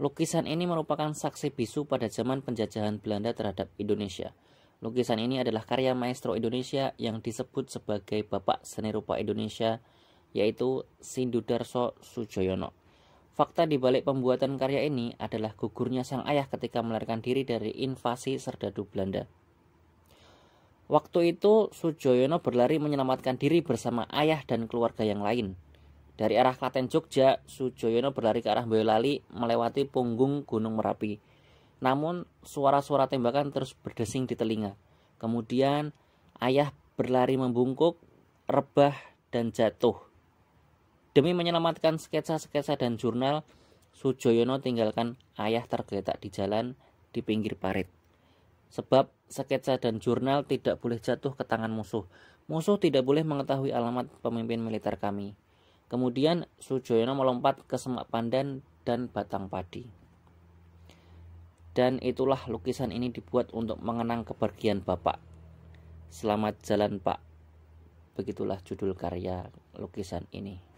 Lukisan ini merupakan saksi bisu pada zaman penjajahan Belanda terhadap Indonesia. Lukisan ini adalah karya maestro Indonesia yang disebut sebagai Bapak Seni Rupa Indonesia, yaitu Sindudarso Sujoyono. Fakta di balik pembuatan karya ini adalah gugurnya sang ayah ketika melarikan diri dari invasi serdadu Belanda. Waktu itu Sujoyono berlari menyelamatkan diri bersama ayah dan keluarga yang lain. Dari arah Klaten Jogja, Sujoyono berlari ke arah Boyolali melewati punggung Gunung Merapi. Namun suara-suara tembakan terus berdesing di telinga. Kemudian ayah berlari membungkuk, rebah, dan jatuh. Demi menyelamatkan sketsa-sketsa dan jurnal, Sujoyono tinggalkan ayah tergeletak di jalan di pinggir parit. Sebab sketsa dan jurnal tidak boleh jatuh ke tangan musuh. Musuh tidak boleh mengetahui alamat pemimpin militer kami. Kemudian Sujoyono melompat ke semak pandan dan batang padi. Dan itulah lukisan ini dibuat untuk mengenang kepergian Bapak. Selamat jalan Pak. Begitulah judul karya lukisan ini.